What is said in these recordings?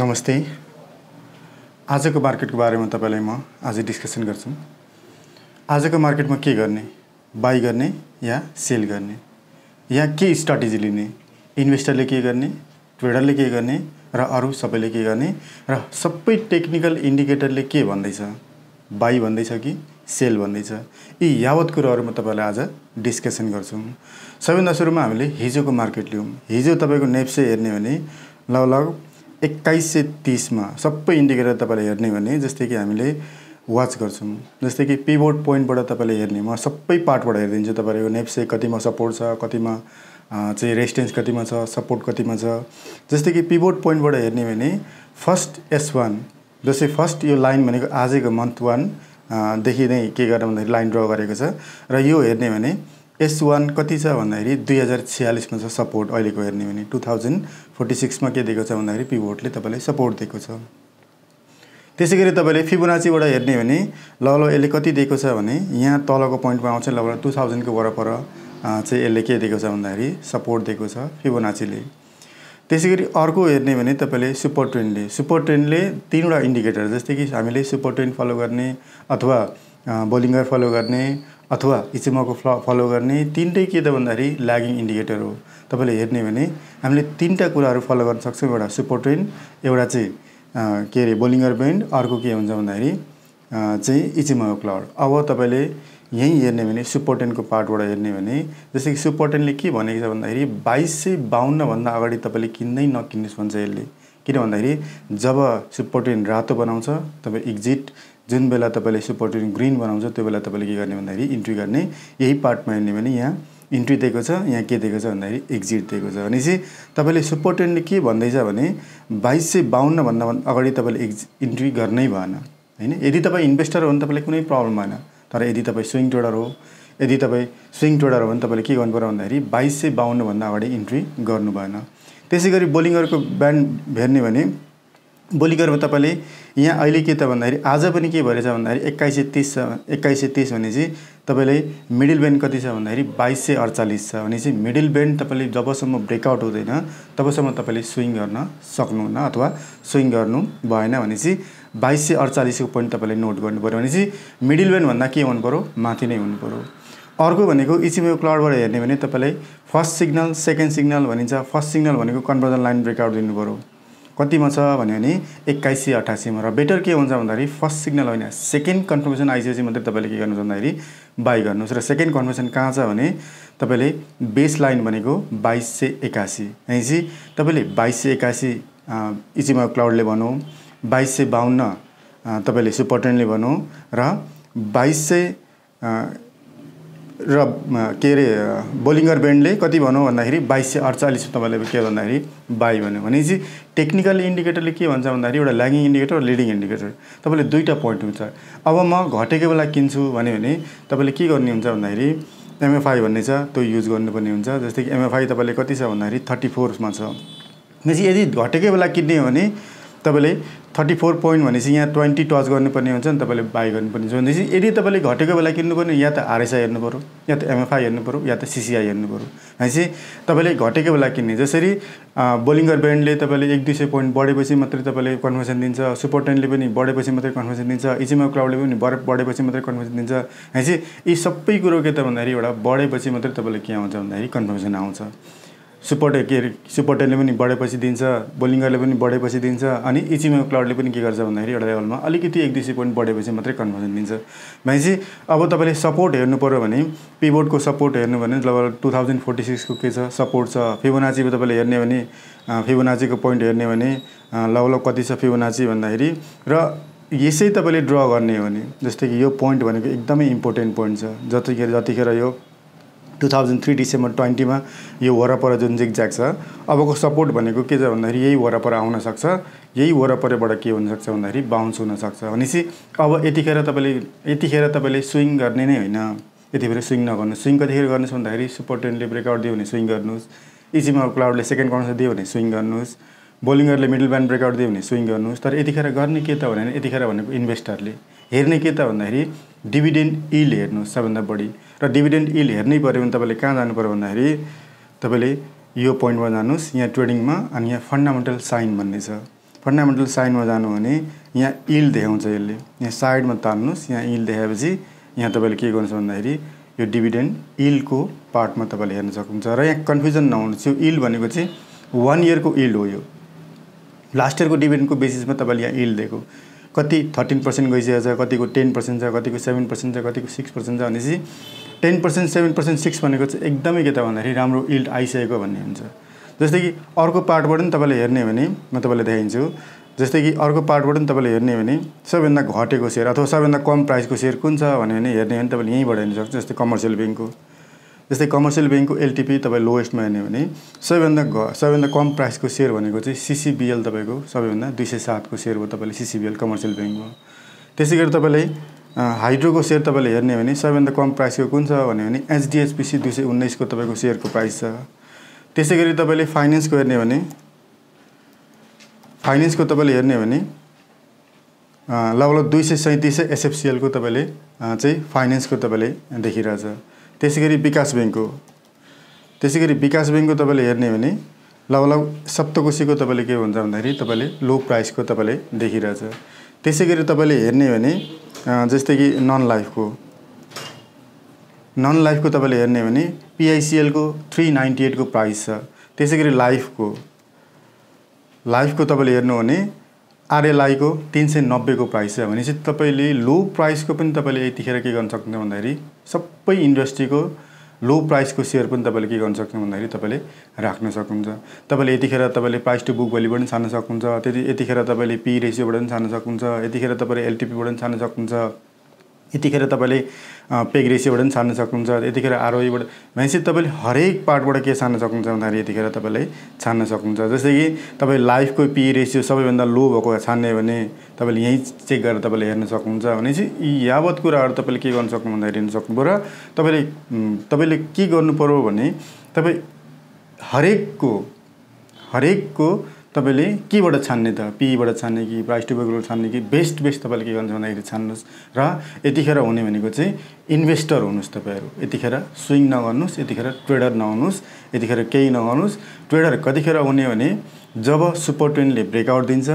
नमस्ते आजको मार्केटको बारेमा तपाईँलाई म आज डिस्कसन गर्छु आजको मार्केटमा के गर्ने बाई गर्ने या सेल गर्ने या के स्ट्राटेजी लिने इन्भेस्टरले के गर्ने ट्रेडरले के गर्ने र अरू सबैले के गर्ने र सबै टेक्निकल इन्डिकेटरले के भन्दैछ बाई भन्दैछ कि सेल भन्दैछ यी यावत कुरोहरू म तपाईँलाई आज डिस्कसन गर्छौँ सबैभन्दा सुरुमा हामीले हिजोको मार्केट लियौँ हिजो तपाईँको नेप्से हेर्ने भने लगभग एक्काइस सय तिसमा सबै इन्डिकेटर तपाईँले हेर्ने भने जस्तै कि हामीले वाच गर्छौँ जस्तै कि पिबोर्ड पोइन्टबाट तपाईँले हेर्ने म सबै पार्टबाट हेरिदिन्छु तपाईँको नेप्से कतिमा सपोर्ट छ कतिमा चाहिँ रेसिस्टेन्स कतिमा छ सपोर्ट कतिमा छ जस्तै कि पिबोर्ड पोइन्टबाट हेर्ने भने फर्स्ट एस वान जस्तै फर्स्ट यो लाइन भनेको आजको मन्थ वानदेखि नै के गरेर भन्दाखेरि लाइन ड्र गरेको छ र यो हेर्ने भने एस वान कति छ भन्दाखेरि दुई हजार छ्यालिसमा छ सपोर्ट अहिलेको हेर्ने भने टु थाउजन्ड फोर्टी सिक्समा के दिएको छ भन्दाखेरि पिभोटले तपाईँलाई सपोर्ट दिएको छ त्यसै गरी तपाईँले फिबोनाचीबाट हेर्ने भने ल ल यसले कति दिएको छ भने यहाँ तलको पोइन्टमा आउँछ लगभग टु थाउजन्डको वरपर चाहिँ यसले के दिएको छ भन्दाखेरि सपोर्ट दिएको छ फिबोनाचीले त्यसै गरी अर्को हेर्ने भने तपाईँले सुपर ट्रेन्डले सुपर ट्रेन्डले तिनवटा इन्डिकेटर जस्तै कि हामीले सुपर ट्रेन्ड फलो गर्ने अथवा बोलिङ्गर फलो गर्ने अथवा इचेमाको फ्ल फलो गर्ने तिनटै के त भन्दाखेरि ल्यागिङ इन्डिकेटर हो तपाईँले हेर्ने भने हामीले तिनवटा कुराहरू फलो गर्न सक्छौँ एउटा ट्रेन एउटा चाहिँ के अरे बोलिङर बेन्ड अर्को के हुन्छ भन्दाखेरि चाहिँ इचेमाको क्लाउड अब तपाईँले यहीँ हेर्ने भने टेनको पार्टबाट हेर्ने भने जस्तै कि टेनले के भनेको छ भन्दाखेरि बाइस सय बाहन्नभन्दा अगाडि तपाईँले किन्दै नकिन्नुहोस् भन्छ यसले किन भन्दाखेरि जब सुपोर्टेन रातो बनाउँछ तपाईँ इक्जिट जुन बेला तपाईँले सुपरटिन ग्रिन बनाउँछ त्यो बेला तपाईँले के गर्ने भन्दाखेरि इन्ट्री गर्ने यही पार्टमा हेर्ने भने यहाँ इन्ट्री दिएको छ यहाँ के दिएको छ भन्दाखेरि एक्जिट दिएको छ भनेपछि तपाईँले सुपरटेन्टले के भन्दैछ भने बाइस सय बाहन्नभन्दा अगाडि तपाईँले एक्जि इन्ट्री गर्नै भएन होइन यदि तपाईँ इन्भेस्टर हो भने तपाईँलाई कुनै प्रब्लम भएन तर यदि तपाईँ स्विङ ट्रेडर हो यदि तपाईँ स्विङ ट्रेडर हो भने तपाईँले के गर्नु पऱ्यो भन्दाखेरि बाइस सय बाहन्नभन्दा अगाडि इन्ट्री गर्नु भएन त्यसै गरी बोलिङहरूको ब्यान्ड हेर्ने भने भोलि गरेर तपाईँले यहाँ अहिले के त भन्दाखेरि आज पनि के छ भन्दाखेरि एक्काइस सय तिस छ एक्काइस सय तिस भनेपछि तपाईँले मिडिल ब्यान्ड कति छ भन्दाखेरि बाइस सय अडचालिस छ भनेपछि मिडिल ब्यान्ड तपाईँले जबसम्म ब्रेकआउट हुँदैन तबसम्म तपाईँले स्विङ गर्न सक्नुहुन्न अथवा स्विङ गर्नु भएन भनेपछि बाइस सय अडचालिसको पोइन्ट तपाईँले नोट गर्नु पऱ्यो भनेपछि मिडल भन्दा के हुनु पऱ्यो माथि नै हुनु पऱ्यो अर्को भनेको इसिमेको क्लाउडबाट हेर्ने भने तपाईँलाई फर्स्ट सिग्नल सेकेन्ड सिग्नल भनिन्छ फर्स्ट सिग्नल भनेको कन्भर्जन लाइन ब्रेकआउट दिनु पऱ्यो कतिमा छ भन्यो भने एक्काइस सय अठासीमा र बेटर के हुन्छ भन्दाखेरि फर्स्ट सिग्नल होइन सेकेन्ड कन्फर्मेसन आइसकेपछि मात्रै तपाईँले के गर्नुहुन्छ भन्दाखेरि बाई गर्नुहोस् र सेकेन्ड कन्फर्मेसन कहाँ छ भने तपाईँले बेस लाइन भनेको बाइस सय एकासी भनेपछि तपाईँले बाइस सय एकासी इचिमा क्लाउडले भनौँ बाइस सय बाहन्न तपाईँले सुपर भनौँ र बाइस सय र के अरे बोलिङ्गर ब्यान्डले कति भनौँ भन्दाखेरि बाइस सय अडचालिस तपाईँले के भन्दाखेरि बाई भन्यो भनेपछि टेक्निकल इन्डिकेटरले के भन्छ भन्दाखेरि एउटा ल्यागिङ इन्डिकेटर लिडिङ इन्डिकेटर तपाईँले दुईवटा पोइन्ट हुन्छ अब म घटेको बेला किन्छु भन्यो भने तपाईँले के गर्ने हुन्छ भन्दाखेरि एमएफआई भन्ने छ त्यो युज गर्नुपर्ने हुन्छ जस्तै कि एमएफआई तपाईँले कति छ भन्दाखेरि थर्टी फोरमा छ भनेपछि यदि घटेकै बेला किन्ने हो भने तपाईँले थर्टी फोर पोइन्ट भनेपछि यहाँ ट्वेन्टी टच गर्नुपर्ने हुन्छ नि तपाईँले बाई गर्नुपर्ने हुन्छ भनेपछि यदि तपाईँले घटेको बेला किन्नु पर्ने या त आरएसआई हेर्नु पऱ्यो या त एमएफआई हेर्नु पऱ्यो या त सिसिआई हेर्नु पऱ्यो भनेपछि तपाईँले घटेको बेला किन्ने जसरी बोलिङ्गर ब्यान्डले तपाईँले एक दुई सय पोइन्ट बढेपछि मात्रै तपाईँले कन्फर्मेसन दिन्छ सुपर टेनले पनि बढेपछि मात्रै कन्फर्मेसन दिन्छ इजिमा क्लाउडले पनि बढ बढेपछि मात्रै कन्फर्मेसन दिन्छ भनेपछि यी सबै कुरो के त भन्दाखेरि एउटा बढेपछि मात्रै तपाईँले के आउँछ भन्दाखेरि कन्फर्मेसन आउँछ सुपोर्टर के अरे सुपोटेले पनि बढेपछि दिन्छ बोलिङ्गरले पनि बढेपछि दिन्छ अनि इचिमे क्लाउडले पनि के गर्छ भन्दाखेरि एउटा लेभलमा अलिकति एक दुई पोइन्ट बढेपछि मात्रै कन्भर्जन दिन्छ भनेपछि अब तपाईँले सपोर्ट हेर्नु पऱ्यो भने पिबोर्डको सपोर्ट हेर्नु भने लगभग टु थाउजन्ड फोर्टी सिक्सको के छ सपोर्ट छ फिबोनाचीको तपाईँले हेर्ने भने फिबोनाचीको पोइन्ट हेर्ने भने लगभग कति छ फिबोनाची भन्दाखेरि र यसै तपाईँले ड्र गर्ने हो भने जस्तै कि यो पोइन्ट भनेको एकदमै इम्पोर्टेन्ट पोइन्ट छ जतिखेर जतिखेर यो टु थाउजन्ड थ्री डिसेम्बर ट्वेन्टीमा यो वरपर जुन जिक्ज्याक छ अबको सपोर्ट भनेको के छ भन्दाखेरि यही वरपर आउनसक्छ यही वरपरबाट के हुनसक्छ भन्दाखेरि बााउन्स हुनसक्छ भनेपछि अब यतिखेर तपाईँले यतिखेर तपाईँले स्विङ गर्ने नै होइन यतिखेर स्विङ नगर्नु स्विङ कतिखेर गर्नुहोस् भन्दाखेरि सुपर टेनले ब्रेकआउट दियो भने स्विङ गर्नुहोस् इजिमा क्लाउडले सेकेन्ड कर्नर दियो भने स्विङ गर्नुहोस् बोलिङरले मिडल ब्यान्ड ब्रेकआउट दियो भने स्विङ गर्नुहोस् तर यतिखेर गर्ने के त भने यतिखेर भनेको इन्भेस्टरले हेर्ने के त भन्दाखेरि डिभिडेन्ड इल हेर्नुहोस् सबभन्दा बढी र डिभिडेन्ड इल हेर्नै पऱ्यो भने तपाईँले कहाँ जानु पऱ्यो भन्दाखेरि तपाईँले यो पोइन्टमा जानुहोस् यहाँ ट्रेडिङमा अनि यहाँ फन्डामेन्टल साइन भन्ने छ फन्डामेन्टल साइनमा जानु भने यहाँ इल देखाउँछ यसले यहाँ साइडमा तान्नुहोस् यहाँ इल देखाएपछि यहाँ तपाईँले के गर्नुहोस् भन्दाखेरि यो डिभिडेन्ड इलको पार्टमा तपाईँले हेर्न सक्नुहुन्छ र यहाँ कन्फ्युजन नहुनुहोस् यो इल भनेको चाहिँ वान इयरको इल हो यो लास्ट इयरको डिभिडेन्डको बेसिसमा तपाईँले यहाँ इल दिएको कति थर्टिन पर्सेन्ट गइसकेको छ कतिको टेन पर्सेन्ट छ कतिको सेभेन पर्सेन्ट छ कतिको सिक्स पर्सेन्ट छ भनेपछि ten percent seven percent six भनेको चाहिँ एकदमै के त भन्दाखेरि राम्रो इल्ड आइसकेको भन्ने हुन्छ जस्तै कि अर्को पार्टबाट पनि तपाईँले हेर्ने भने म तपाईँलाई देखाइदिन्छु जस्तै कि अर्को पार्टबाट पनि तपाईँले हेर्ने भने सबैभन्दा घटेको सेयर अथवा सबैभन्दा कम प्राइसको सेयर कुन छ भन्यो भने हेर्ने भने तपाईँले यहीँबाट हेर्नु सक्छ जस्तै कमर्सियल ब्याङ्कको जस्तै कमर्सियल ब्याङ्कको एलटिपी तपाईँ लोएस्टमा हेर्ने भने सबैभन्दा घ सबैभन्दा कम प्राइसको सेयर भनेको चाहिँ सिसिबिएल तपाईँको सबैभन्दा दुई सय सातको सेयर हो तपाईँले सिसिबिएल कमर्सियल ब्याङ्कमा त्यसै गरी तपाईँलाई हाइड्रोको सेयर तपाईँले हेर्ने भने सबैभन्दा कम प्राइसको कुन छ भन्यो भने एचडिएचपिसी दुई सय उन्नाइसको तपाईँको सेयरको प्राइस छ त्यसै गरी तपाईँले फाइनेन्सको हेर्ने भने फाइनेन्सको तपाईँले हेर्ने भने लगभग दुई सय सैँतिस सय एसएफसिएलको तपाईँले चाहिँ फाइनेन्सको तपाईँले देखिरहेछ त्यसै गरी विकास ब्याङ्कको त्यसै गरी विकास ब्याङ्कको तपाईँले हेर्ने भने लगभग सप्तकोशीको तपाईँले के भन्छ भन्दाखेरि तपाईँले लो प्राइसको तपाईँले देखिरहेछ त्यसै गरी तपाईँले हेर्ने भने जस्तै कि नन लाइफको नन लाइफको तपाईँले हेर्ने भने पिआइसिएलको थ्री नाइन्टी एटको प्राइस छ त्यसै गरी लाइफको लाइफको तपाईँले हेर्नु भने आरएलआईको तिन सय नब्बेको प्राइस छ भनेपछि तपाईँले लो प्राइसको पनि तपाईँले यतिखेर के गर्न सक्नुहुन्छ भन्दाखेरि सबै इन्डस्ट्रीको लो प्राइसको सेयर पनि तपाईँले के गर्न सक्नुहुन्छ भन्दाखेरि तपाईँले राख्न सक्नुहुन्छ तपाईँले यतिखेर तपाईँले प्राइस टु बुक भ्याल्युबाट पनि छान्न सक्नुहुन्छ त्यति यतिखेर तपाईँले पी रेसियोबाट पनि छान्न सक्नुहुन्छ यतिखेर तपाईँले एलटिपीबाट पनि छान्न सक्नुहुन्छ यतिखेर तपाईँले पेग रेसियोबाट पनि छान्न सक्नुहुन्छ यतिखेर आरओबाट भनेपछि तपाईँले हरेक पार्टबाट के छान्न सक्नुहुन्छ भन्दाखेरि यतिखेर तपाईँले छान्न सक्नुहुन्छ जस्तै कि तपाईँ लाइफको पी रेसियो सबैभन्दा लो भएको छान्ने भने तपाईँले यहीँ चेक गरेर तपाईँले हेर्न सक्नुहुन्छ भनेपछि यी यावत कुराहरू तपाईँले के गर्नु सक्नु भन्दाखेरि हेर्न सक्नुभयो र तपाईँले तपाईँले के गर्नु पऱ्यो भने तपाईँ हरेकको हरेकको तपाईँले केबाट छान्ने त पीबाट छान्ने कि प्राइस टु छान्ने कि बेस्ट बेस्ट तपाईँले के गर्नुहुन्छ भन्दाखेरि छान्नुहोस् र यतिखेर हुने भनेको चाहिँ इन्भेस्टर हुनुहोस् तपाईँहरू यतिखेर स्विङ नगर्नुहोस् यतिखेर ट्रेडर नहुनुहोस् यतिखेर केही नगर्नुहोस् ट्रेडर कतिखेर हुने भने जब सुपर ट्रेनले ब्रेकआउट दिन्छ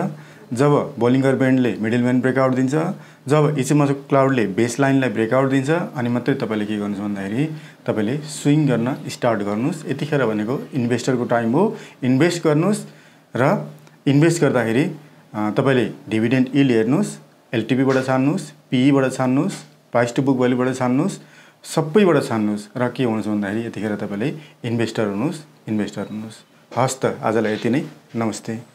जब बोलिङ्गर ब्यान्डले मिडल ब्यान्ड ब्रेकआउट दिन्छ जब इचिमासको क्लाउडले बेस लाइनलाई ब्रेकआउट दिन्छ अनि मात्रै तपाईँले के गर्नुहोस् भन्दाखेरि तपाईँले स्विङ गर्न स्टार्ट गर्नुहोस् यतिखेर भनेको इन्भेस्टरको टाइम हो इन्भेस्ट गर्नुहोस् र इन्भेस्ट गर्दाखेरि तपाईँले डिभिडेन्ट इल हेर्नुहोस् एलटिपीबाट छान्नुहोस् पिईबाट e छान्नुहोस् प्राइस टु बुक भ्याल्युबाट छान्नुहोस् सबैबाट छान्नुहोस् र के हुनुहोस् भन्दाखेरि यतिखेर तपाईँले इन्भेस्टर हुनुहोस् इन्भेस्टर हुनुहोस् हस् त आजलाई यति नै नमस्ते